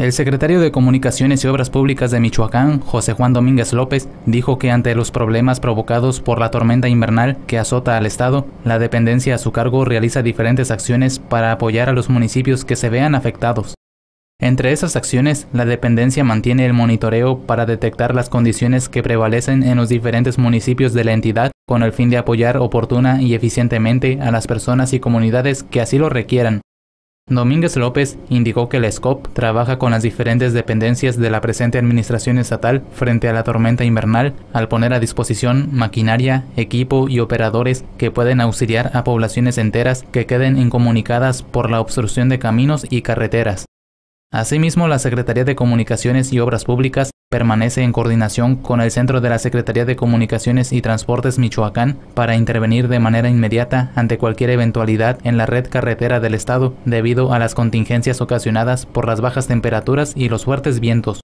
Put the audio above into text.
El secretario de Comunicaciones y Obras Públicas de Michoacán, José Juan Domínguez López, dijo que ante los problemas provocados por la tormenta invernal que azota al Estado, la dependencia a su cargo realiza diferentes acciones para apoyar a los municipios que se vean afectados. Entre esas acciones, la dependencia mantiene el monitoreo para detectar las condiciones que prevalecen en los diferentes municipios de la entidad con el fin de apoyar oportuna y eficientemente a las personas y comunidades que así lo requieran. Domínguez López indicó que la SCOP trabaja con las diferentes dependencias de la presente administración estatal frente a la tormenta invernal al poner a disposición maquinaria, equipo y operadores que pueden auxiliar a poblaciones enteras que queden incomunicadas por la obstrucción de caminos y carreteras. Asimismo, la Secretaría de Comunicaciones y Obras Públicas permanece en coordinación con el Centro de la Secretaría de Comunicaciones y Transportes Michoacán para intervenir de manera inmediata ante cualquier eventualidad en la red carretera del Estado debido a las contingencias ocasionadas por las bajas temperaturas y los fuertes vientos.